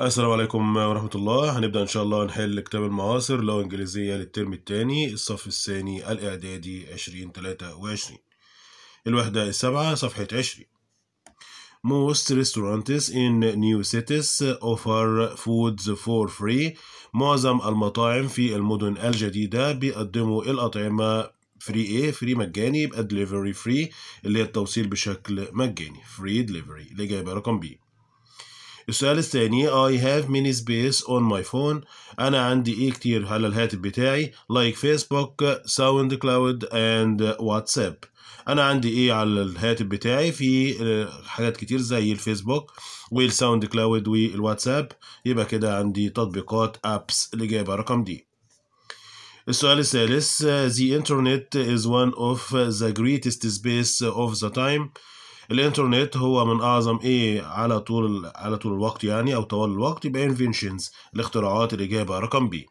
السلام عليكم ورحمة الله هنبدأ إن شاء الله نحل كتاب المعاصر لغة إنجليزية للترم الثاني الصف الثاني الإعدادي عشرين تلاتة وعشرين الوحدة السابعة صفحة عشرين Most restaurants in new cities offer foods for free معظم المطاعم في المدن الجديدة بيقدموا الأطعمة فري ايه فري مجاني يبقى دليفري فري اللي هي التوصيل بشكل مجاني فري دليفري اللي جايبه رقم بيه السؤال الثاني I have many space on my phone أنا عندي إيه كتير على الهاتف بتاعي like Facebook, SoundCloud and WhatsApp أنا عندي إيه على الهاتف بتاعي في آه، حاجات كتير زي الفيسبوك والساوند كلاود والواتساب يبقى كده عندي تطبيقات أبس اللي جايبة رقم دي السؤال الثالث The internet is one of the greatest space of the time الانترنت هو من اعظم ايه على طول على طول الوقت يعني او طوال الوقت يبقى inventions الاختراعات الاجابه رقم بي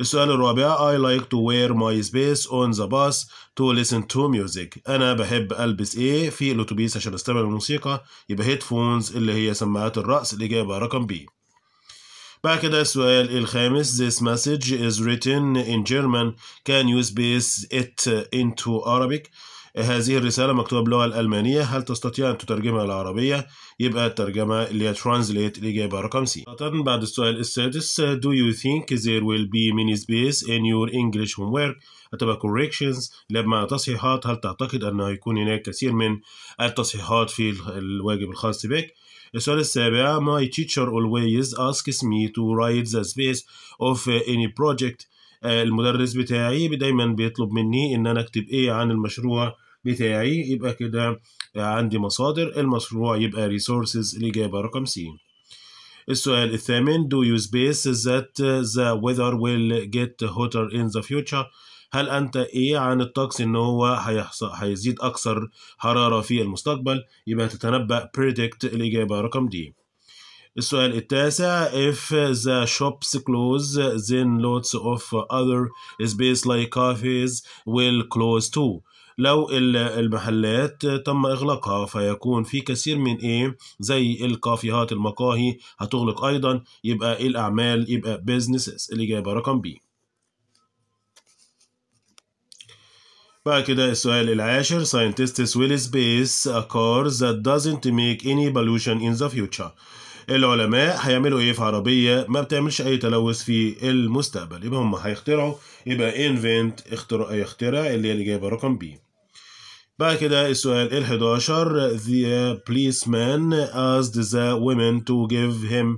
السؤال الرابع I like to wear my space on the bus to listen to music أنا بحب ألبس إيه في الأتوبيس عشان أستمع للموسيقى يبقى هيدفونز اللي هي سماعات الرأس الإجابة رقم B بعد كده السؤال الخامس This message is written in German Can you space it into Arabic هذه الرسالة مكتوبة باللغة الألمانية هل تستطيع أن تترجمها العربية؟ يبقى الترجمة اللي هي translate الإجابة رقم سي بعد السؤال السادس Do you think there will be many space in your English homework؟ هتبقى corrections لاب بمعنى تصحيحات هل تعتقد أنه يكون هناك كثير من التصحيحات في الواجب الخاص بك؟ السؤال السابع My teacher always asks me to write the space of any project آه، المدرس بتاعي دايما بيطلب مني ان انا اكتب ايه عن المشروع بتاعي يبقى كده عندي مصادر المشروع يبقى resources الإجابة رقم سي السؤال الثامن do you space that the weather will get hotter in the future هل أنت إيه عن الطقس إن هو هيحصل هيزيد أكثر حرارة في المستقبل يبقى تتنبأ predict الإجابة رقم دي السؤال التاسع if the shops close then lots of other space like cafes will close too لو المحلات تم إغلاقها فيكون في كثير من إيه زي الكافيهات المقاهي هتغلق أيضا يبقى الأعمال يبقى businesses الإجابة رقم B بعد كده السؤال العاشر scientists will space a car that doesn't make any pollution in the future العلماء هيعملوا ايه في عربيه ما بتعملش اي تلوث في المستقبل يبقى هم هيخترعوا يبقى انفنت اختراع يخترع اللي هي الاجابه رقم بي بعد كده السؤال ال 11 the policeman asked the women to give him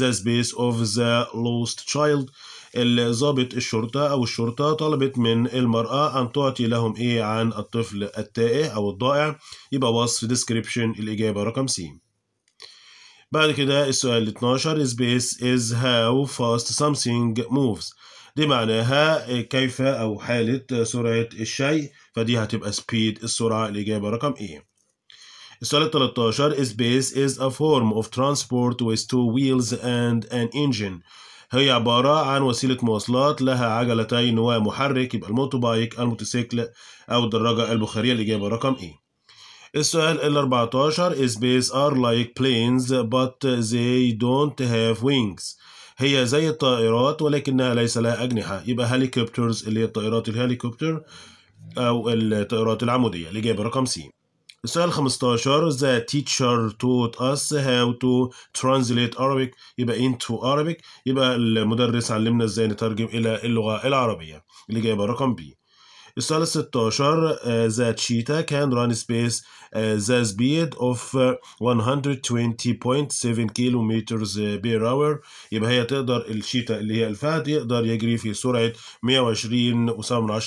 the space of the lost child الظابط الشرطة أو الشرطة طلبت من المرأة أن تعطي لهم إيه عن الطفل التائه أو الضائع يبقى وصف description الإجابة رقم سي بعد كده السؤال 12 space is how fast something moves دي معناها كيف أو حالة سرعة الشيء فدي هتبقى speed السرعة الإجابة رقم إيه السؤال 13 space is a form of transport with two wheels and an engine هي عبارة عن وسيلة مواصلات لها عجلتين ومحرك يبقى الموتوبايك الموتوسيكل أو الدراجة البخارية الإجابة رقم إيه السؤال ال 14 space are like planes but they don't have wings هي زي الطائرات ولكنها ليس لها أجنحة يبقى هليكوبترز اللي هي الطائرات الهليكوبتر أو الطائرات العمودية الإجابة رقم سي السؤال 15 the teacher taught us how to translate Arabic يبقى into Arabic يبقى المدرس علمنا ازاي نترجم إلى اللغة العربية الإجابة رقم بي السؤال 16 that Cheetah can run space آه، the speed of 120.7 كيلومتر بير اور يبقى هي تقدر الشيتا اللي هي الفهد يقدر يجري في سرعة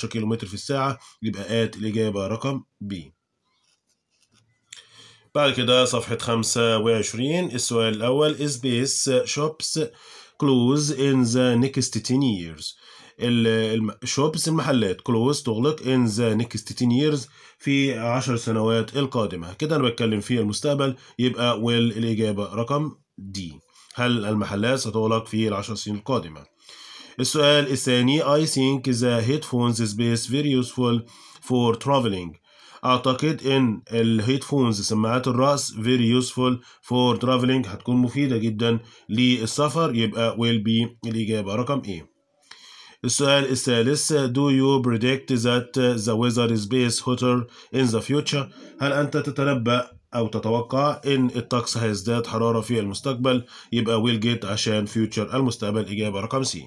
120.7 كيلومتر في الساعة يبقى آت الإجابة رقم بي بعد كده صفحة 25 السؤال الأول is base shops close in the next 10 years الشوبس المحلات كلوز تغلق ان ذا نيكست 10 ييرز في 10 سنوات القادمة كده أنا بتكلم في المستقبل يبقى ويل الإجابة رقم دي هل المحلات ستغلق في ال 10 سنين القادمة السؤال الثاني اي ثينك ذا هيدفونز سبيس فيري يوسفول فور ترافلينج اعتقد ان الهيدفونز سماعات الراس فيري يوسفول فور ترافلينج هتكون مفيدة جدا للسفر يبقى ويل بي الاجابة رقم ايه السؤال الثالث Do you predict that the weather is base hotter in the future هل أنت تتنبأ أو تتوقع إن الطقس هيزداد حرارة في المستقبل يبقى ويل جيت عشان future المستقبل إجابة رقم سي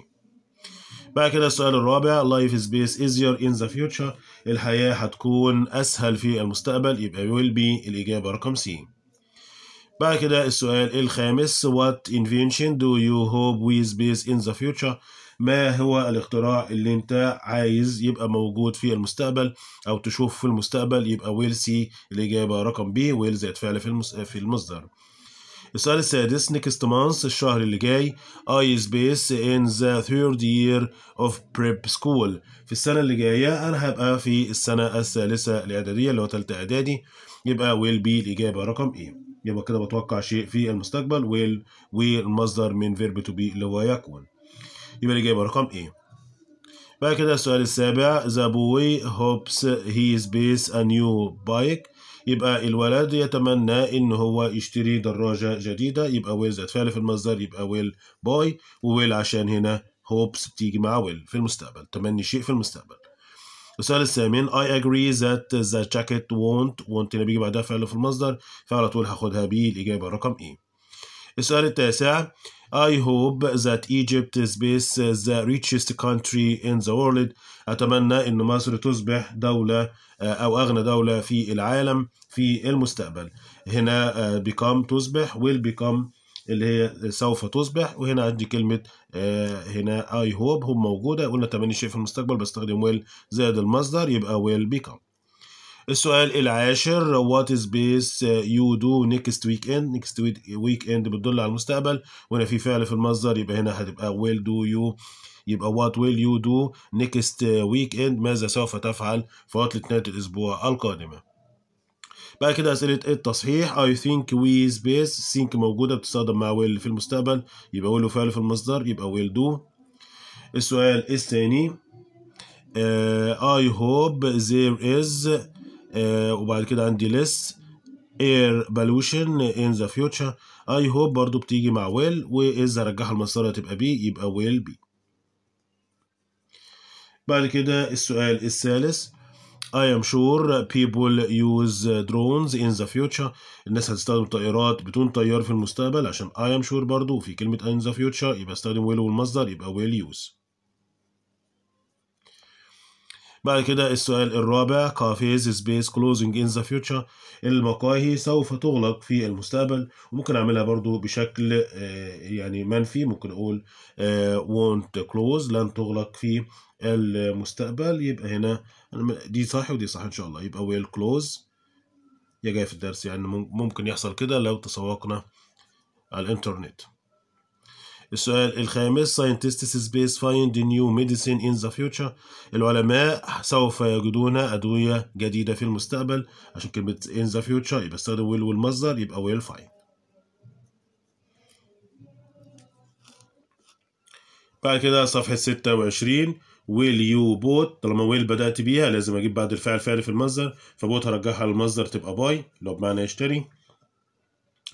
بعد كده السؤال الرابع life is base easier in the future الحياة هتكون أسهل في المستقبل يبقى will be الإجابة رقم سي بعد كده السؤال الخامس what invention do you hope we base in the future ما هو الاختراع اللي انت عايز يبقى موجود في المستقبل او تشوف في المستقبل يبقى ويل سي الاجابه رقم بي ويل زائد فعل في في المصدر السؤال السادس نيكست مانس الشهر اللي جاي اي سبيس ان ذا ثيرد يير اوف بريب سكول في السنه اللي جايه انا هبقى في السنه الثالثه الاعداديه اللي هو ثالثه اعدادي يبقى ويل بي الاجابه رقم ايه يبقى كده بتوقع شيء في المستقبل ويل والمصدر من فيرب تو بي اللي هو يكون يبقى اللي جايبه رقم A بعد كده السؤال السابع The boy هوبس هي buys a new بايك يبقى الولد يتمنى ان هو يشتري دراجة جديدة يبقى ويل فعل في المصدر يبقى ويل باي وويل عشان هنا هوبس بتيجي مع ويل في المستقبل تمني شيء في المستقبل السؤال الثامن I agree that the jacket won't won't هنا بيجي بعدها فعل في المصدر فعلى طول هاخدها بيه الإجابة رقم إيه السؤال التاسع I hope that Egypt is base the richest country in the world أتمنى أن مصر تصبح دولة آه، أو أغنى دولة في العالم في المستقبل هنا آه، become تصبح will become اللي هي سوف تصبح وهنا عندي كلمة آه، هنا I hope هم موجودة قلنا تمني شيء في المستقبل بستخدم will زائد المصدر يبقى will become السؤال العاشر وات is يو دو نيكست ويك اند نيكست ويك اند بتدل على المستقبل وهنا في فعل في المصدر يبقى هنا هتبقى ويل دو يو يبقى وات ويل يو دو نيكست ويك اند ماذا سوف تفعل في عطلة نهاية الأسبوع القادمة بعد كده أسئلة التصحيح I think we space think موجودة بتستخدم مع will في المستقبل يبقى will فعل في المصدر يبقى will do السؤال الثاني uh, I hope there is آه، وبعد كده عندي less air pollution in the future I hope برضو بتيجي مع will وإذا رجحها المسار هتبقى B يبقى will be بعد كده السؤال الثالث I am sure people use drones in the future الناس هتستخدم طائرات بدون طيار في المستقبل عشان I am sure برضو في كلمة in the future يبقى استخدم will والمصدر يبقى will use بعد كده السؤال الرابع كافيز سبيس كلوزنج ان ذا فيوتشر المقاهي سوف تغلق في المستقبل وممكن اعملها برضو بشكل آه، يعني منفي ممكن اقول وونت آه، كلوز لن تغلق في المستقبل يبقى هنا دي صح ودي صح ان شاء الله يبقى ويل كلوز يا جاي في الدرس يعني ممكن يحصل كده لو تسوقنا على الانترنت السؤال الخامس scientists space find new medicine in the future العلماء سوف يجدون أدوية جديدة في المستقبل عشان كلمة in the future يبقى استخدم will والمصدر يبقى will find بعد كده صفحة 26 ويل يو بوت طالما ويل بدأت بيها لازم أجيب بعد الفعل فعل في المصدر فبوت هرجعها للمصدر تبقى باي لو بمعنى يشتري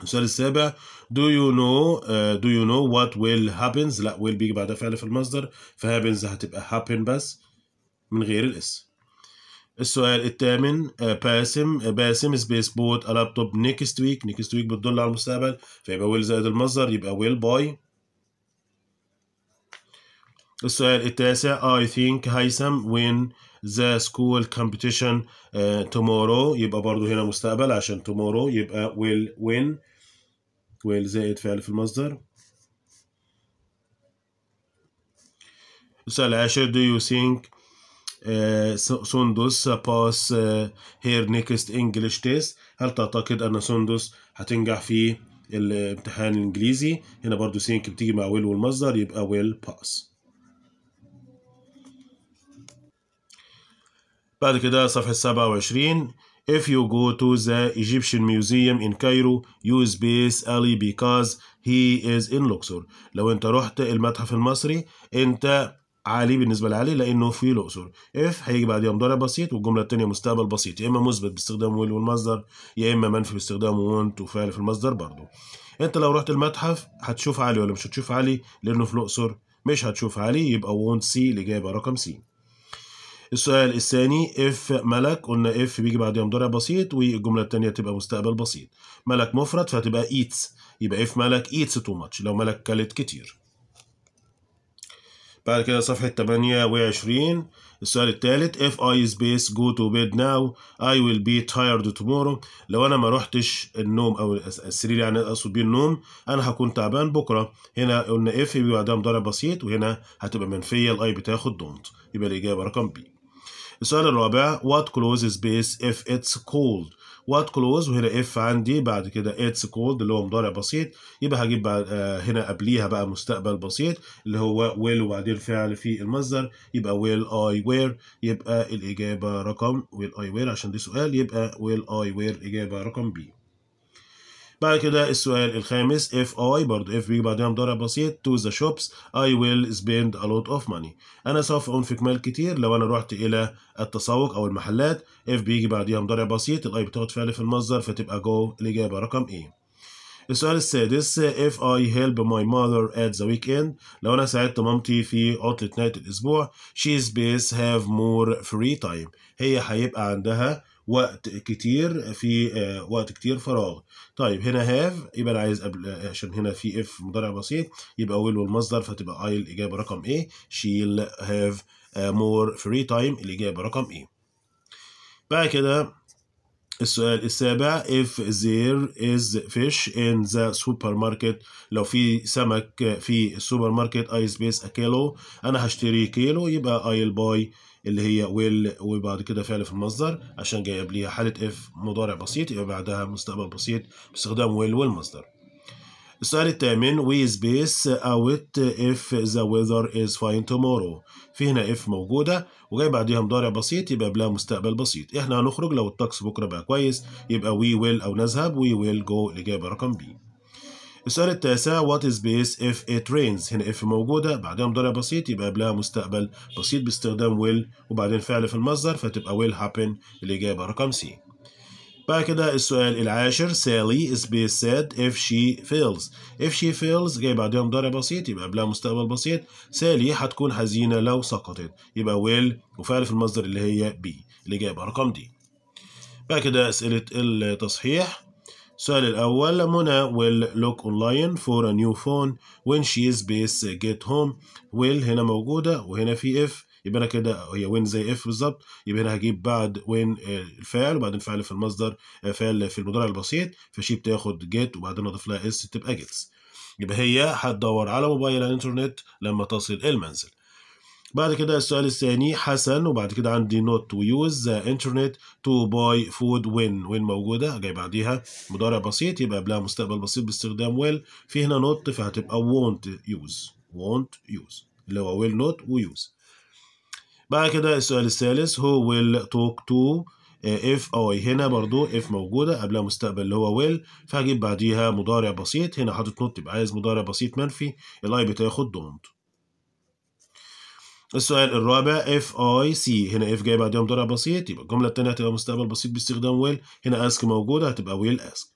السؤال السابع do you know uh, do you know what will happens لا will بيجي بعدها فعل في المصدر فhappens هتبقى happen بس من غير الاس السؤال الثامن uh, باسم uh, باسم سبيس بوت لابتوب نيكست ويك نيكست ويك بتدل على المستقبل فيبقى will زائد المصدر يبقى will باي السؤال التاسع I think هيثم when school competition uh, tomorrow يبقى برضو هنا مستقبل عشان tomorrow يبقى will win will زائد فعل في المصدر السؤال العاشر do you think uh, سندس pass uh, her next English test هل تعتقد أن سندس هتنجح في الامتحان الإنجليزي هنا برضو think بتيجي مع will والمصدر يبقى will pass بعد كده صفحة 27 If you go to the Egyptian Museum in Cairo, use space Ali because he is in Luxor. لو أنت رحت المتحف المصري أنت عالي بالنسبة لعلي لأنه في الأقصر إف هيجي بعديها مضارع بسيط والجملة التانية مستقبل بسيط يا إما مثبت باستخدام ويل والمصدر يا إما منفي باستخدام وونت وفعل في المصدر برضه أنت لو رحت المتحف هتشوف علي ولا مش هتشوف علي لأنه في الأقصر مش هتشوف علي يبقى وونت سي الإجابة رقم سي السؤال الثاني اف ملك قلنا اف بيجي بعدها مضارع بسيط والجمله الثانيه تبقى مستقبل بسيط ملك مفرد فهتبقى ايتس يبقى اف ملك ايتس تو ماتش لو ملك كلت كتير بعد كده صفحه 28 السؤال الثالث اف اي سبيس جو تو بيد ناو اي ويل بي تايرد تومورو لو انا ما روحتش النوم او السرير يعني اقصد بيه النوم انا هكون تعبان بكره هنا قلنا اف بيبقى بعدها مضارع بسيط وهنا هتبقى منفيه الاي بتاخد دونت يبقى الاجابه رقم بي السؤال الرابع what close space if it's cold what close وهنا if عندي بعد كده it's cold اللي هو مضارع بسيط يبقى هجيب بعد آه، هنا قبليها بقى مستقبل بسيط اللي هو will وبعدين فعل في المصدر يبقى will I wear يبقى الإجابة رقم will I wear عشان دي سؤال يبقى will I wear إجابة رقم B بعد كده السؤال الخامس if I برضه if بيجي بعدها مضارع بسيط to the shops I will spend a lot of money أنا سوف أنفق مال كتير لو أنا رحت إلى التسوق أو المحلات if بيجي بعدها مضارع بسيط الأي بتاخد فعل في المصدر فتبقى go الإجابة رقم إيه السؤال السادس if I help my mother at the weekend لو أنا ساعدت مامتي في عطلة نهاية الأسبوع she's space have more free time هي هيبقى عندها وقت كتير في آه، وقت كتير فراغ طيب هنا هاف يبقى انا عايز قبل آه، عشان هنا في اف مضارع بسيط يبقى ويل والمصدر فتبقى اي الاجابه رقم ايه شيل هاف مور فري تايم الاجابه رقم ايه بعد كده السؤال السابع if there is fish in the supermarket لو في سمك في السوبر ماركت اي سبيس a أنا هشتري كيلو يبقى I'll buy اللي هي ويل وبعد كده فعل في المصدر عشان جاي قبليها حالة اف مضارع بسيط يبقى بعدها مستقبل بسيط باستخدام ويل والمصدر السؤال الثامن وي سبيس اوت اف ذا ويذر از فاين تومورو في هنا اف موجوده وجاي بعديها مضارع بسيط يبقى قبلها مستقبل بسيط احنا هنخرج لو الطقس بكره بقى كويس يبقى وي ويل او نذهب وي ويل جو الاجابه رقم بي السؤال التاسع وات از بيس اف ات رينز هنا اف موجوده بعدها مضارع بسيط يبقى قبلها مستقبل بسيط باستخدام ويل وبعدين فعل في المصدر فتبقى ويل هابن الاجابه رقم سي بعد كده السؤال العاشر سالي بيس ساد اف شي فيلز اف شي فيلز جاي بعدها مضارع بسيط يبقى قبلها مستقبل بسيط سالي هتكون حزينه لو سقطت يبقى ويل وفعل في المصدر اللي هي بي الاجابه رقم دي بعد كده اسئله التصحيح السؤال الأول منى will look online for a new phone when she is base uh, get home will هنا موجودة وهنا في if يبقى أنا كده هي when زي if بالظبط يبقى هنا هجيب بعد when uh، الفعل وبعدين فعل في المصدر uh، فعل في المضارع البسيط فشي بتاخد get وبعدين أضيف لها s تبقى gets يبقى هي هتدور على موبايل الانترنت لما تصل المنزل بعد كده السؤال الثاني حسن وبعد كده عندي نوت ويوز انترنت تو باي فود وين وين موجوده جاي بعديها مضارع بسيط يبقى قبلها مستقبل بسيط باستخدام ويل في هنا نوت فهتبقى وونت يوز وونت يوز اللي هو ويل نوت ويوز بعد كده السؤال الثالث هو ويل توك تو اف اي هنا برضو اف موجوده قبلها مستقبل اللي هو ويل فهجيب بعديها مضارع بسيط هنا حاطط نوت يبقى عايز مضارع بسيط منفي الاي بتاخد دونت السؤال الرابع اف اي سي هنا اف جاي بعديهم ضرب بسيط يبقى الجمله الثانيه هتبقى مستقبل بسيط باستخدام ويل هنا اسك موجوده هتبقى ويل اسك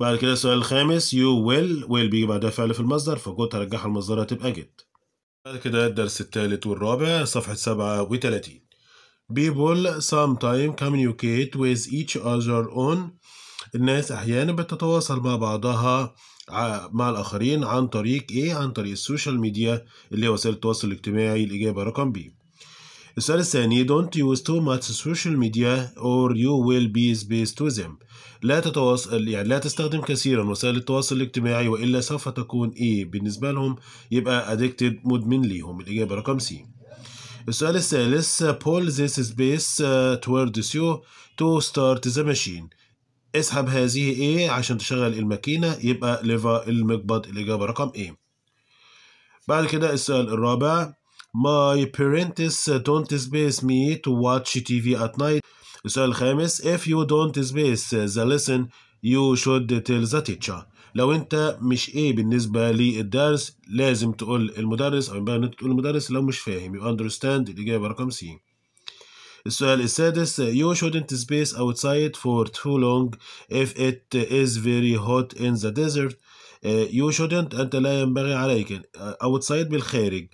بعد كده السؤال الخامس يو ويل ويل بيجي بعدها فعل في المصدر فجوت هرجعها المصدر هتبقى جد بعد كده الدرس الثالث والرابع صفحة 37 بيبول people sometimes communicate with each other on الناس أحيانا بتتواصل مع بعضها مع الآخرين عن طريق إيه؟ عن طريق السوشيال ميديا اللي هي وسائل التواصل الاجتماعي الإجابة رقم بي السؤال الثاني don't use too much social media or you will be spaced to them لا تتواصل يعني لا تستخدم كثيرا وسائل التواصل الاجتماعي وإلا سوف تكون إيه بالنسبة لهم يبقى addicted مدمن ليهم الإجابة رقم سي السؤال الثالث pull this space uh, towards you to start the machine اسحب هذه ايه عشان تشغل الماكينة يبقى ليفا المقبض الإجابة رقم ايه بعد كده السؤال الرابع My parents don't space me to watch TV at night السؤال الخامس If you don't space the lesson you should tell the teacher لو انت مش ايه بالنسبة للدرس لازم تقول المدرس او ينبغي ان انت تقول المدرس لو مش فاهم you understand الإجابة رقم سي السؤال السادس you shouldn't space outside for too long if it is very hot in the desert you shouldn't أنت لا ينبغي عليك outside بالخارج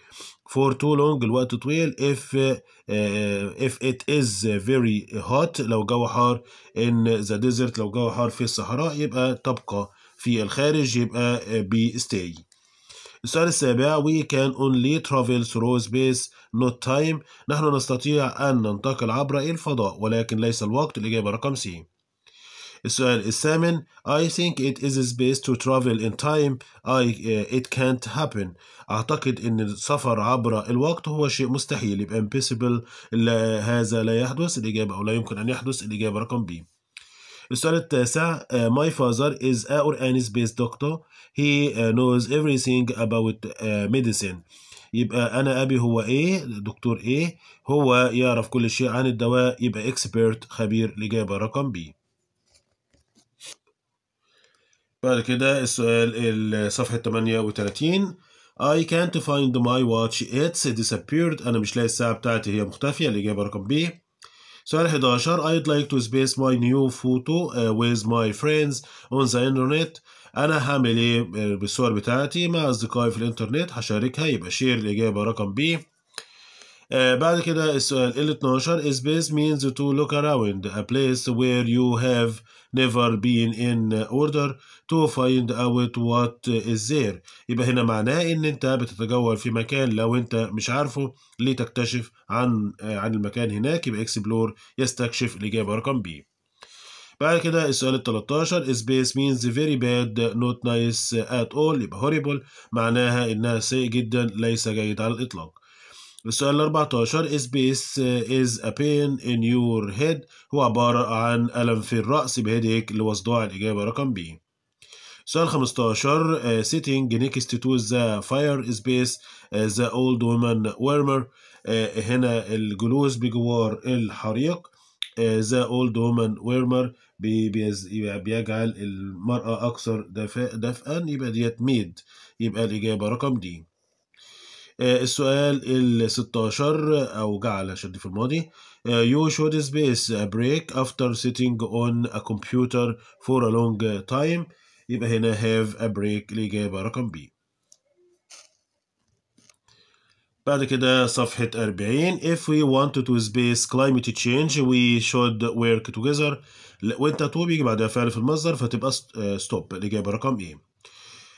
for too long الوقت طويل if uh, if it is very hot لو جو حار in the desert لو جو حار في الصحراء يبقى تبقى في الخارج يبقى be stay السؤال السابع we can only travel through space not time نحن نستطيع أن ننتقل عبر الفضاء ولكن ليس الوقت الإجابة رقم سي السؤال الثامن I think it is space to travel in time I, uh, it can't happen أعتقد أن السفر عبر الوقت هو شيء مستحيل يبقى impossible لا هذا لا يحدث الإجابة أو لا يمكن أن يحدث الإجابة رقم B السؤال التاسع آه، آه، my father is a Quranic based doctor he آه، knows everything about medicine يبقى انا ابي هو ايه دكتور ايه هو يعرف كل شيء عن الدواء يبقى اكسبيرت خبير الاجابه رقم بي بعد كده السؤال الصفحة 38 I can't find my watch it's disappeared أنا مش لاقي الساعة بتاعتي هي مختفية الإجابة رقم B سؤال 11 I'd like to space my new photo uh, with my friends on the internet أنا هعمل إيه آه، بالصور بتاعتي مع أصدقائي في الإنترنت هشاركها يبقى شير الإجابة رقم B آه، بعد كده السؤال ال 12 space means to look around a place where you have never been in order to find out what is there يبقى هنا معناه ان انت بتتجول في مكان لو انت مش عارفه لتكتشف عن آه، عن المكان هناك يبقى اكسبلور يستكشف الاجابه رقم بي بعد كده السؤال ال 13 space means very bad not nice at all يبقى horrible معناها انها سيء جدا ليس جيد على الاطلاق السؤال الـ 14 سبيس is a pain in your head هو عبارة عن ألم في الرأس بهيديك اللي وصدوع الإجابة رقم B. سؤال 15 uh, sitting next to the fire space uh, the old woman warmer uh, هنا الجلوس بجوار الحريق the old woman warmer بيجعل المرأة أكثر دفئا يبقى ديت ميد يبقى الإجابة رقم دي السؤال ال 16 أو جعل شد في الماضي You should space a break after sitting on a computer for a long time يبقى هنا have a break الإجابة رقم B بعد كده صفحة 40 If we wanted to space climate change we should work together وانت تو بيجي بعدها فعل في المصدر فتبقى stop الإجابة رقم A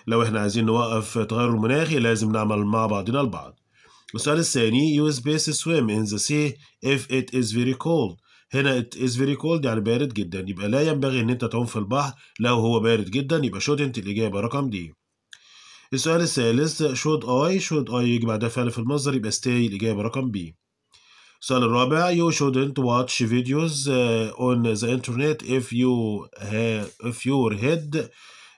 لو احنا عايزين نوقف تغير المناخي لازم نعمل مع بعضنا البعض السؤال الثاني يوز base swim in the sea if it is very cold هنا it is very cold يعني بارد جدا يبقى لا ينبغي ان انت تعوم في البحر لو هو بارد جدا يبقى shouldn't الاجابه رقم دي السؤال الثالث should I should I يجي بعدها فعل في المصدر يبقى stay الاجابه رقم بي السؤال الرابع you shouldn't watch videos uh, on the internet if you have if your head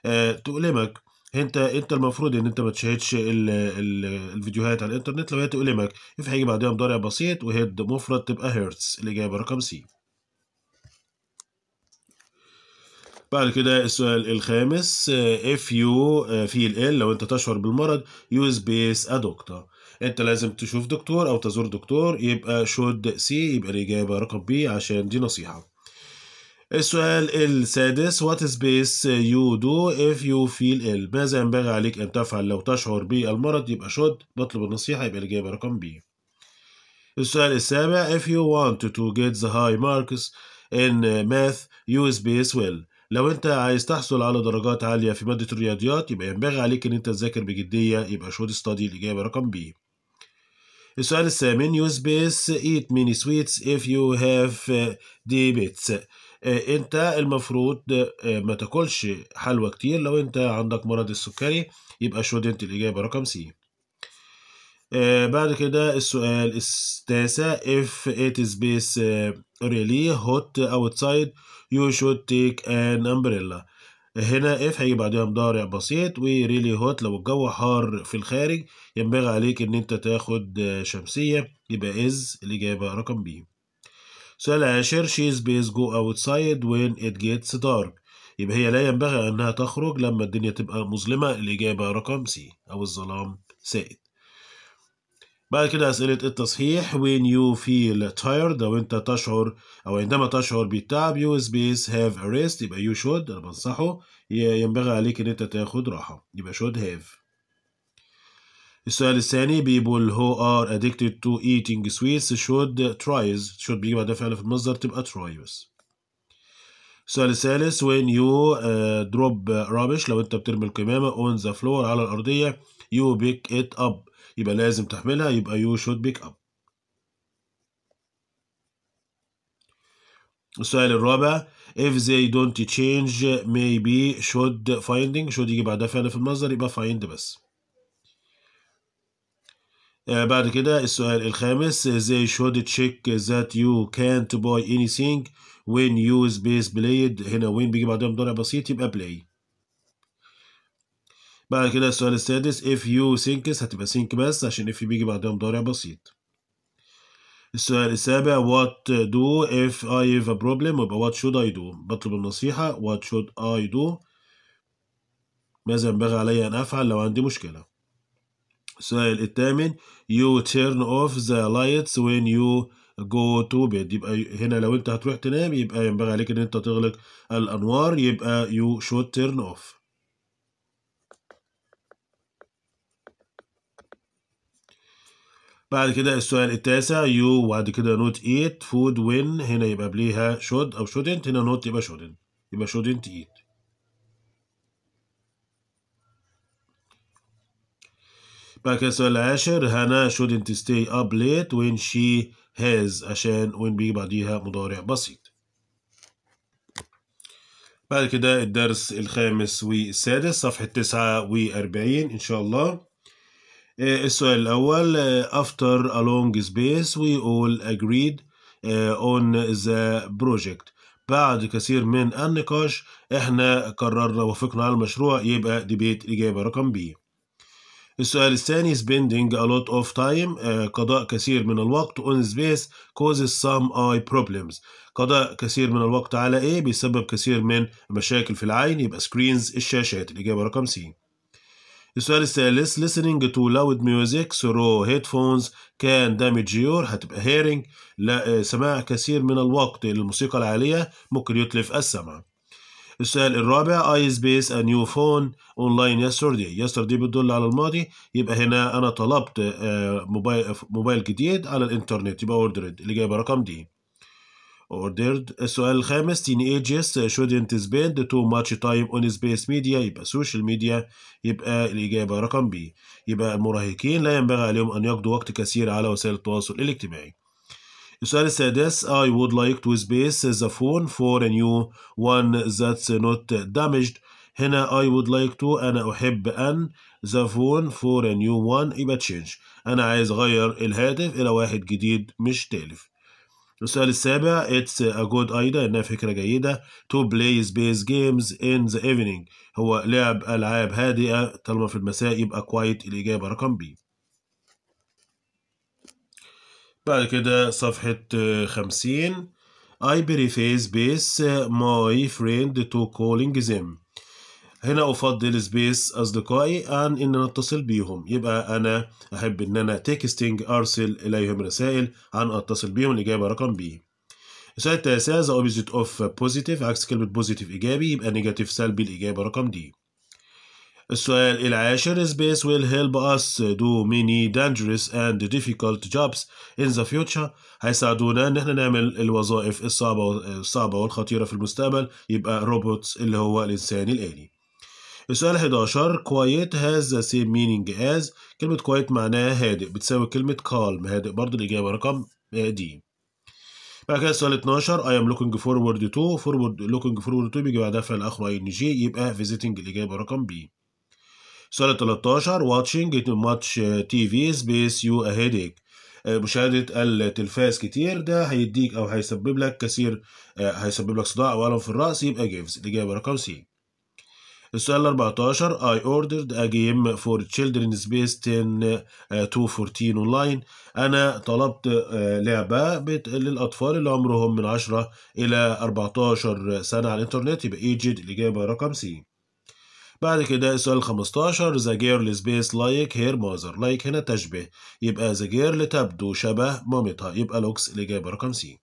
uh, تؤلمك انت انت المفروض ان انت ما تشاهدش ال ال الفيديوهات على الانترنت لو هي تؤلمك في هيجي بعدها مضارع بسيط وهيد مفرد تبقى هيرتز الاجابه رقم سي بعد كده السؤال الخامس if you في ال لو انت تشعر بالمرض you space a doctor انت لازم تشوف دكتور او تزور دكتور يبقى should سي يبقى الاجابه رقم بي عشان دي نصيحه السؤال السادس What is best you do if you feel ill ماذا ينبغي عليك أن تفعل لو تشعر بالمرض يبقى شد نطلب النصيحة يبقى الإجابة رقم B السؤال السابع If you want to get the high marks in math use space well لو انت عايز تحصل على درجات عالية في مادة الرياضيات يبقى ينبغي عليك ان انت تذاكر بجدية يبقى شود ستادي الإجابة رقم B السؤال الثامن use space eat many sweets if you have uh, diabetes آه، انت المفروض آه، ما تاكلش حلوى كتير لو انت عندك مرض السكري يبقى انت الاجابه رقم سي آه، بعد كده السؤال التاسع if it is base really hot outside you should take an umbrella هنا اف هيجي بعدها مضارع بسيط وريلي هوت لو الجو حار في الخارج ينبغي عليك ان انت تاخد شمسية يبقى از الإجابة رقم بي العاشر she based go outside when it gets dark يبقى هي لا ينبغي أنها تخرج لما الدنيا تبقى مظلمة الإجابة رقم سي أو الظلام سائد بعد كده أسئلة التصحيح when you feel tired أو أنت تشعر أو عندما تشعر بالتعب you space have a rest يبقى you should أنا بنصحه ينبغي عليك إن أنت تاخد راحة يبقى should have السؤال الثاني بيبول هو ار ادكتد تو ايتينج سويتس شود ترايز شود بيجي بعد فعل في المصدر تبقى تراي بس السؤال الثالث وين يو دروب drop لو انت بترمي القمامه on the floor على الارضيه يو بيك ات اب يبقى لازم تحملها يبقى يو شود بيك اب السؤال الرابع if they don't change maybe should finding should يجي بعد فعل في المصدر يبقى find بس آه، بعد كده السؤال الخامس they should check that you can't buy anything when you base played هنا وين بيجي بعدها مضارع بسيط يبقى play بعد كده السؤال السادس if you think هتبقى think بس عشان if بيجي بعدها مضارع بسيط السؤال السابع what do if I have a problem يبقى what should I do بطلب النصيحة what should I do ماذا ينبغي علي أن أفعل لو عندي مشكلة السؤال الثامن you turn off the lights when you go to bed يبقى هنا لو انت هتروح تنام يبقى ينبغي عليك ان انت تغلق الانوار يبقى you should turn off بعد كده السؤال التاسع you وبعد كده not eat food when هنا يبقى قبليها should او shouldn't هنا not يبقى shouldn't يبقى shouldn't eat بعد كده السؤال العاشر هنا shouldn't stay up late when she has عشان when بيجي بعديها مضارع بسيط بعد كده الدرس الخامس والسادس صفحة تسعة وأربعين إن شاء الله إيه، السؤال الأول إيه، after a long space we all agreed إيه، on the project بعد كثير من النقاش احنا قررنا وافقنا على المشروع يبقى debate الإجابة رقم بيه السؤال الثاني spending a lot of time uh, قضاء كثير من الوقت on space causes some eye problems قضاء كثير من الوقت على ايه بيسبب كثير من مشاكل في العين يبقى screens الشاشات الإجابة رقم سي السؤال الثالث listening to loud music through headphones can damage your هتبقى hearing لا آه، سماع كثير من الوقت للموسيقى العالية ممكن يتلف السمع السؤال الرابع I space a new phone online yesterday yesterday بتدل على الماضي يبقى هنا أنا طلبت آه، موبايل موبايل جديد على الإنترنت يبقى ordered الإجابة رقم دي ordered السؤال الخامس teenagers shouldn't spend too much time on space media يبقى social media يبقى الإجابة رقم B يبقى المراهقين لا ينبغي عليهم أن يقضوا وقت كثير على وسائل التواصل الاجتماعي السؤال السادس I would like to space the phone for a new one that's not damaged هنا I would like to أنا أحب أن the phone for a new one يبقى change أنا عايز أغير الهاتف إلى واحد جديد مش تالف السؤال السابع It's a good idea إنها فكرة جيدة to play space games in the evening هو لعب ألعاب هادئة طالما في المساء يبقى quiet الإجابة رقم B بعد كده صفحة آه، خمسين I preface space آه، my friend to calling them هنا أفضل سبيس أصدقائي عن إن أتصل بيهم يبقى أنا أحب إن أنا تكستنج أرسل إليهم رسائل عن أتصل بيهم الإجابة رقم بي السؤال التاسع the opposite of positive عكس كلمة positive إيجابي يبقى negative سلبي الإجابة رقم دي السؤال العاشر space will help us do many dangerous and difficult jobs in the future هيساعدونا ان احنا نعمل الوظائف الصعبة الصعبة والخطيرة في المستقبل يبقى روبوتس اللي هو الانسان الآلي السؤال 11 quiet has the same meaning as كلمة quiet معناها هادئ بتساوي كلمة calm هادئ برضه الإجابة رقم دي بعد كده السؤال 12 I am looking forward to forward looking forward to بيجي بعدها فعل آخر أي إن جي يبقى visiting الإجابة رقم بي سؤال 13 واتشنج ماتش تي في سبيس يو اهيديك مشاهدة التلفاز كتير ده هيديك أو هيسبب لك كثير uh, هيسبب لك صداع أو ألم في الرأس يبقى جيفز الإجابة رقم سي السؤال 14 I ordered a game for children's based to 14 online أنا طلبت uh, لعبة للأطفال اللي عمرهم من 10 إلى 14 سنة على الإنترنت يبقى ايجد الإجابة رقم سي بعد كده السؤال 15 ذا جيرل سبيس لايك هير ماذر لايك هنا تشبه يبقى ذا جيرل تبدو شبه مامتها يبقى لوكس الإجابة رقم سي